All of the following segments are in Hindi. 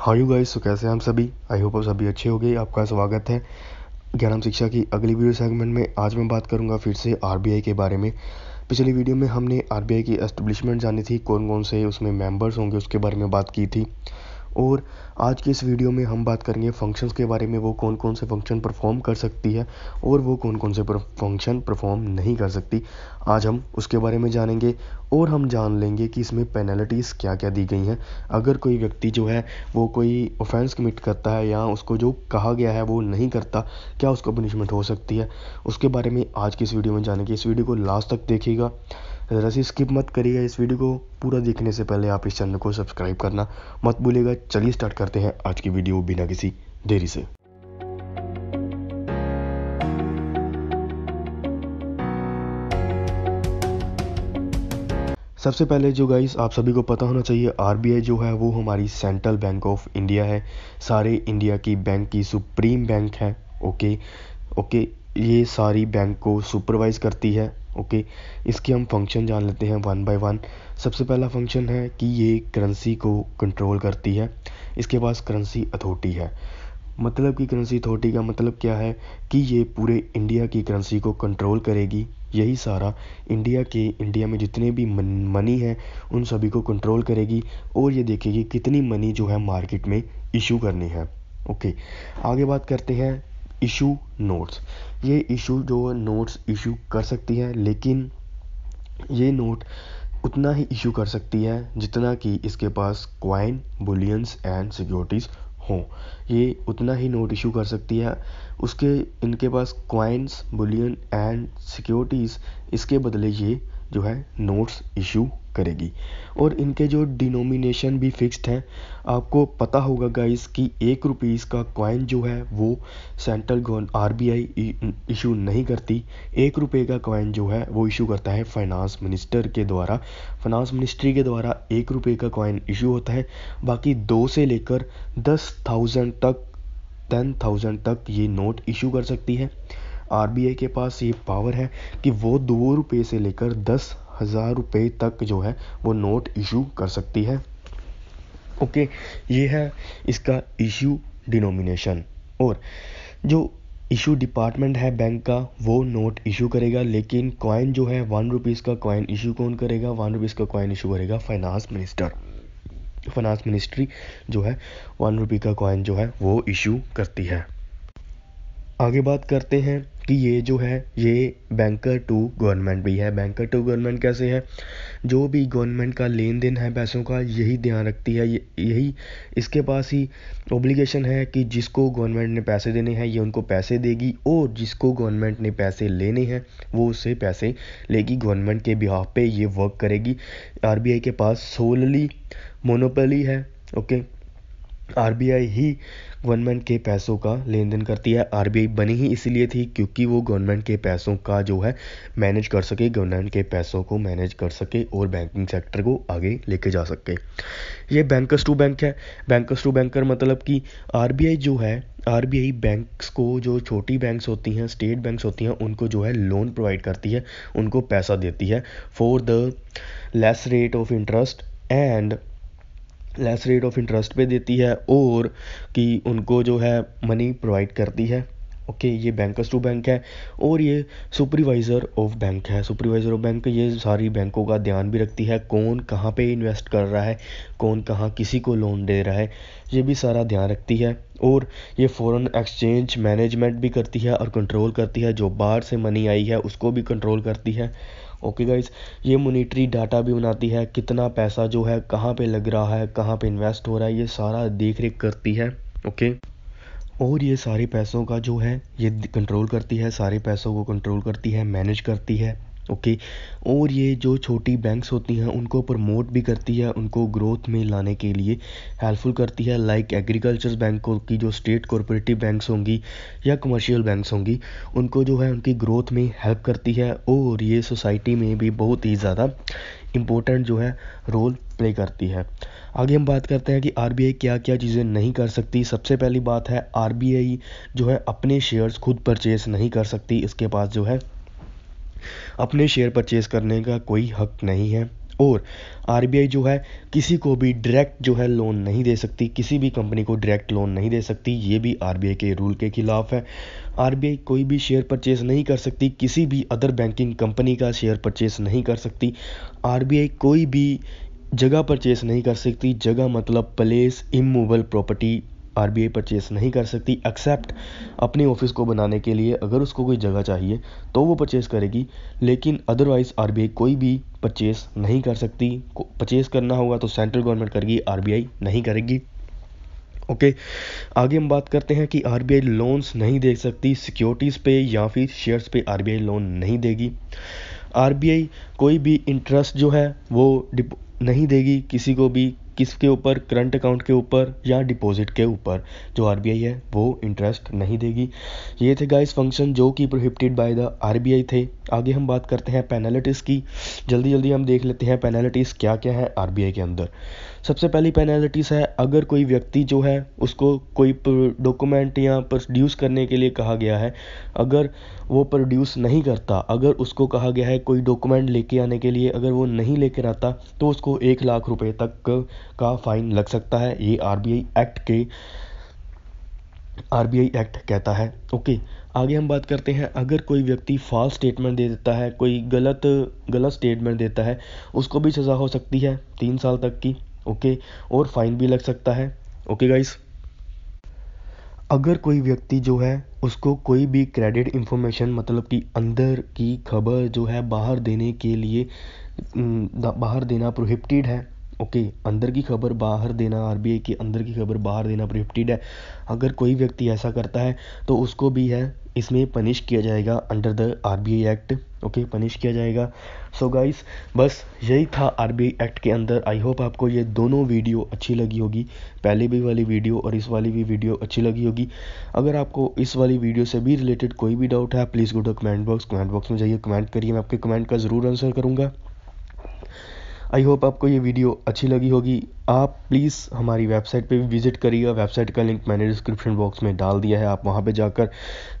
हाँ यू गाइस तो कैसे हैं हम सभी आई होप आप सभी अच्छे हो गए आपका स्वागत है ज्ञानम शिक्षा की अगली वीडियो सेगमेंट में आज मैं बात करूंगा फिर से आरबीआई के बारे में पिछली वीडियो में हमने आरबीआई की एस्टेब्लिशमेंट जानी थी कौन कौन से उसमें मेंबर्स होंगे उसके बारे में बात की थी और आज की इस वीडियो में हम बात करेंगे फंक्शंस के बारे में वो कौन कौन से फंक्शन परफॉर्म कर सकती है और वो कौन कौन से फंक्शन परफॉर्म नहीं कर सकती आज हम उसके बारे में जानेंगे और हम जान लेंगे कि इसमें पेनल्टीज़ क्या क्या दी गई हैं अगर कोई व्यक्ति जो है वो कोई ऑफेंस कमिट करता है या उसको जो कहा गया है वो नहीं करता क्या उसको पनिशमेंट हो सकती है उसके बारे में आज की इस वीडियो में जानेंगे इस वीडियो को लास्ट तक देखिएगा तो ज़रा सी स्किप मत करिएगा इस वीडियो को पूरा देखने से पहले आप इस चैनल को सब्सक्राइब करना मत भूलिएगा चलिए स्टार्ट करते हैं आज की वीडियो बिना किसी देरी से सबसे पहले जो गाइस आप सभी को पता होना चाहिए आरबीआई जो है वो हमारी सेंट्रल बैंक ऑफ इंडिया है सारे इंडिया की बैंक की सुप्रीम बैंक है ओके ओके ये सारी बैंक को सुपरवाइज करती है ओके इसके हम फंक्शन जान लेते हैं वन बाय वन सबसे पहला फंक्शन है कि ये करेंसी को कंट्रोल करती है इसके पास करेंसी अथॉरिटी है मतलब कि करेंसी अथॉरिटी का मतलब क्या है कि ये पूरे इंडिया की करेंसी को कंट्रोल करेगी यही सारा इंडिया के इंडिया में जितने भी मनी हैं उन सभी को कंट्रोल करेगी और ये देखेगी कितनी मनी जो है मार्केट में इशू करनी है ओके आगे बात करते हैं इशू नोट्स ये इशू जो नोट्स इशू कर सकती है लेकिन ये नोट उतना ही इशू कर सकती है जितना कि इसके पास क्वाइन बुलियंस एंड सिक्योरिटीज़ हों ये उतना ही नोट इशू कर सकती है उसके इनके पास क्वाइंस बुलियन एंड सिक्योरिटीज़ इसके बदले ये जो है नोट्स इशू करेगी और इनके जो डिनोमिनेशन भी फिक्स्ड हैं आपको पता होगा गाइस कि एक रुपीज़ का कॉइन जो है वो central R B I issue नहीं करती एक रुपये का कॉइन जो है वो इशू करता है फाइनेंस मिनिस्टर के द्वारा फाइनेंस मिनिस्ट्री के द्वारा एक रुपये का कॉइन इशू होता है बाकी दो से लेकर दस थाउजेंड तक टेन थाउजेंड तक ये नोट इशू कर सकती है आरबीआई के पास ये पावर है कि वो दो रुपये से लेकर दस हज़ार रुपये तक जो है वो नोट इशू कर सकती है ओके ये है इसका इशू डिनोमिनेशन और जो इशू डिपार्टमेंट है बैंक का वो नोट इशू करेगा लेकिन कॉइन जो है वन रुपीज़ का कॉइन इशू कौन करेगा वन रुपीज़ का कॉइन इशू करेगा फाइनेंस मिनिस्टर फाइनेंस मिनिस्ट्री जो है वन रुपी का कॉइन जो है वो इशू करती है आगे बात करते हैं कि ये जो है ये बैंकर टू गवर्नमेंट भी है बैंकर टू गवर्नमेंट कैसे है जो भी गवर्नमेंट का लेन देन है पैसों का यही ध्यान रखती है यही इसके पास ही ओब्लिगेशन है कि जिसको गवर्नमेंट ने पैसे देने हैं ये उनको पैसे देगी और जिसको गवर्नमेंट ने पैसे लेने हैं वो उससे पैसे लेगी गवर्नमेंट के बिहाफ पे ये वर्क करेगी आर के पास सोलली मोनोपली है ओके आर ही गवर्नमेंट के पैसों का लेन देन करती है आर बनी ही इसीलिए थी क्योंकि वो गवर्नमेंट के पैसों का जो है मैनेज कर सके गवर्नमेंट के पैसों को मैनेज कर सके और बैंकिंग सेक्टर को आगे लेके जा सके ये बैंकर्स टू बैंक है बैंकर्स टू बैंकर मतलब कि आर जो है आरबीआई बैंक्स को जो छोटी बैंक्स होती हैं स्टेट बैंक्स होती हैं उनको जो है लोन प्रोवाइड करती है उनको पैसा देती है for the less rate of interest and less rate of interest पे देती है और कि उनको जो है मनी प्रोवाइड करती है ओके ये बैंकर्स टू बैंक है और ये सुपरवाइज़र ऑफ बैंक है सुपरवाइज़र ऑफ बैंक ये सारी बैंकों का ध्यान भी रखती है कौन कहाँ पे इन्वेस्ट कर रहा है कौन कहाँ किसी को लोन दे रहा है ये भी सारा ध्यान रखती है और ये फॉरेन एक्सचेंज मैनेजमेंट भी करती है और कंट्रोल करती है जो बाहर से मनी आई है उसको भी कंट्रोल करती है ओके गाइज ये मोनिटरी डाटा भी बनाती है कितना पैसा जो है कहाँ पे लग रहा है कहाँ पे इन्वेस्ट हो रहा है ये सारा देख रेख करती है ओके और ये सारे पैसों का जो है ये कंट्रोल करती है सारे पैसों को कंट्रोल करती है मैनेज करती है ओके और ये जो छोटी बैंक्स होती हैं उनको प्रमोट भी करती है उनको ग्रोथ में लाने के लिए हेल्पफुल करती है लाइक एग्रीकल्चर बैंकों की जो स्टेट कॉरपोरेटिव बैंक्स होंगी या कमर्शियल बैंक्स होंगी उनको जो है उनकी ग्रोथ में हेल्प करती है और ये सोसाइटी में भी बहुत ही ज़्यादा इम्पोर्टेंट जो है रोल प्ले करती है आगे हम बात करते हैं कि आर क्या क्या चीज़ें नहीं कर सकती सबसे पहली बात है आर जो है अपने शेयर्स खुद परचेस नहीं कर सकती इसके पास जो है अपने शेयर परचेस करने का कोई हक नहीं है और आर जो है किसी को भी डायरेक्ट जो है लोन नहीं दे सकती किसी भी कंपनी को डायरेक्ट लोन नहीं दे सकती ये भी आर के रूल के खिलाफ है आर कोई भी शेयर परचेस नहीं कर सकती किसी भी अदर बैंकिंग कंपनी का शेयर परचेस नहीं कर सकती आर कोई भी जगह परचेस नहीं कर सकती जगह मतलब place immovable property R B purchase नहीं कर सकती एक्सेप्ट अपने ऑफिस को बनाने के लिए अगर उसको कोई जगह चाहिए तो वो परचेस करेगी लेकिन अदरवाइज़ आर कोई भी परचेस नहीं कर सकती परचेस करना होगा तो सेंट्रल गवर्नमेंट करेगी आर नहीं करेगी ओके okay. आगे हम बात करते हैं कि आरबीआई लोन्स नहीं दे सकती सिक्योरिटीज़ पे या फिर शेयर्स पे आर लोन नहीं देगी आर कोई भी इंटरेस्ट जो है वो नहीं देगी किसी को भी किसके ऊपर करंट अकाउंट के ऊपर या डिपॉजिट के ऊपर जो आर है वो इंटरेस्ट नहीं देगी ये थे गाइस फंक्शन जो कि प्रोहिबिटेड बाय द आर थे आगे हम बात करते हैं पेनाल्टीज़ की जल्दी जल्दी हम देख लेते हैं पेनाल्टीज़ क्या क्या है आर के अंदर सबसे पहली पेनल्टीज है अगर कोई व्यक्ति जो है उसको कोई डॉक्यूमेंट या प्रोड्यूस करने के लिए कहा गया है अगर वो प्रोड्यूस नहीं करता अगर उसको कहा गया है कोई डॉक्यूमेंट लेके आने के लिए अगर वो नहीं लेकर आता तो उसको एक लाख रुपये तक का फ़ाइन लग सकता है ये आर एक्ट के आर एक्ट कहता है ओके आगे हम बात करते हैं अगर कोई व्यक्ति फॉल्स स्टेटमेंट दे देता है कोई गलत गलत स्टेटमेंट देता है उसको भी सज़ा हो सकती है तीन साल तक की ओके और फाइन भी लग सकता है ओके गाइस अगर कोई व्यक्ति जो है उसको कोई भी क्रेडिट इंफॉर्मेशन मतलब कि अंदर की खबर जो है बाहर देने के लिए बाहर देना प्रोहिबिटेड है ओके अंदर की खबर बाहर देना आर के अंदर की खबर बाहर देना प्रोहिबिटेड है अगर कोई व्यक्ति ऐसा करता है तो उसको भी है इसमें पनिश किया जाएगा under the R act okay punish किया जाएगा सो so गाइस बस यही था आर एक्ट के अंदर आई होप आपको ये दोनों वीडियो अच्छी लगी होगी पहले भी वाली वीडियो और इस वाली भी वीडियो अच्छी लगी होगी अगर आपको इस वाली वीडियो से भी रिलेटेड कोई भी डाउट है please go to comment box comment box में जाइए कमेंट करिए मैं आपके कमेंट का ज़रूर आंसर करूँगा आई होप आपको ये वीडियो अच्छी लगी होगी आप प्लीज़ हमारी वेबसाइट पे भी विज़िट करिएगा वेबसाइट का लिंक मैंने डिस्क्रिप्शन बॉक्स में डाल दिया है आप वहाँ पे जाकर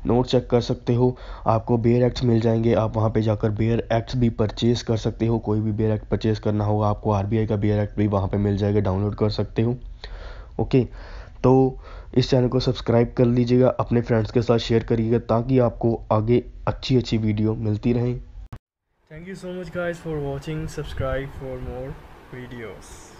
नोट चेक कर सकते हो आपको बेयर एक्ट्स मिल जाएंगे आप वहाँ पे जाकर बेयर एक्ट्स भी परचेज़ कर सकते हो कोई भी बेयर एक्ट परचेज़ करना होगा आपको आर का बेयर एक्ट भी वहाँ पर मिल जाएगा डाउनलोड कर सकते हो ओके तो इस चैनल को सब्सक्राइब कर लीजिएगा अपने फ्रेंड्स के साथ शेयर करिएगा ताकि आपको आगे अच्छी अच्छी वीडियो मिलती रहें Thank you so much guys for watching. Subscribe for more videos.